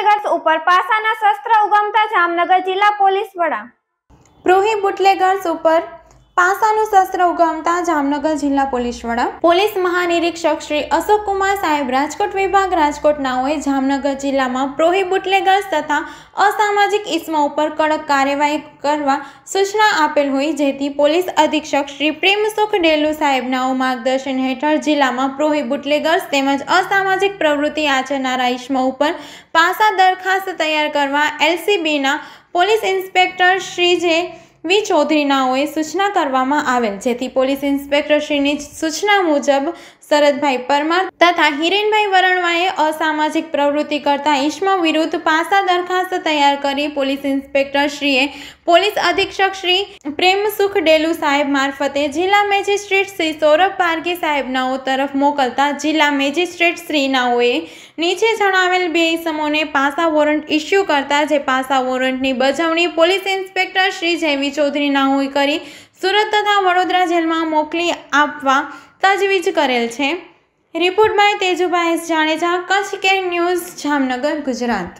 bootleggers ઉપર પાસાના શસ્ત્ર ઉગમતા જામનગર જિલ્લા પોલીસ વડા પ્રોહી બુટલેગર્સ ઉપર પાસાનું શસ્ત્ર ઉગમતા જામનગર જિલ્લા પોલીસ વડા પોલીસ મહાનિરીક્ષક શ્રી અશોક કુમાર સાહેબ રાજકોટ વિભાગ રાજકોટનાઓએ જામનગર જિલ્લામાં પ્રોહી બુટલેગર્સ તથા અસામાજિક ઇસમો ઉપર કડક કાર્યવાહી કરવા સૂચના આપેલ હોય જેથી પોલીસ અધિક્ષક શ્રી પ્રેમસુખ ડેલુ સાહેબના માર્ગદર્શન હેઠળ જિલ્લામાં પ્રોહી બુટલેગર્સ તેમજ અસામાજિક પ્રવૃત્તિ આચરનારા ઇસમો ઉપર પાસા દરખાસ્ત તૈયાર કરવા એલસીબીના પોલીસ ઇન્સ્પેક્ટર શ્રી જે વી ચૌધરીનાઓએ સૂચના કરવામાં આવેલ જેથી પોલીસ ઇન્સ્પેક્ટરશ્રીની સૂચના મુજબ શરદભાઈ પરમાર તથા હિરેનભાઈ વરણવાએ અસામાજિક પ્રવૃત્તિ કરતા ઈશ્મા વિરુદ્ધ પાસા દરખાસ્ત તૈયાર કરી પોલીસ ઇન્સ્પેક્ટરશ્રીએ પોલીસ અધિક્ષક શ્રી પ્રેમસુખ ડેલુ સાહેબ મારફતે જિલ્લા મેજિસ્ટ્રેટ શ્રી સૌરભ પારકી સાહેબનાઓ તરફ મોકલતા જિલ્લા મેજિસ્ટ્રેટ શ્રીનાઓએ નીચે જણાવેલ બે ઇસમોને પાસા વોરંટ ઇસ્યુ કરતા જે પાસા વોરંટની બજવણી police inspector Shri J V Ajay ચૌધરીનાઓએ કરી સુરત તથા વડોદરા જેલમાં મોકલી આપવા તજવીજ કરેલ છે રિપોર્ટ બાય તેજુભાઈ જાણેજા કચ્છ કે ન્યૂઝ જામનગર ગુજરાત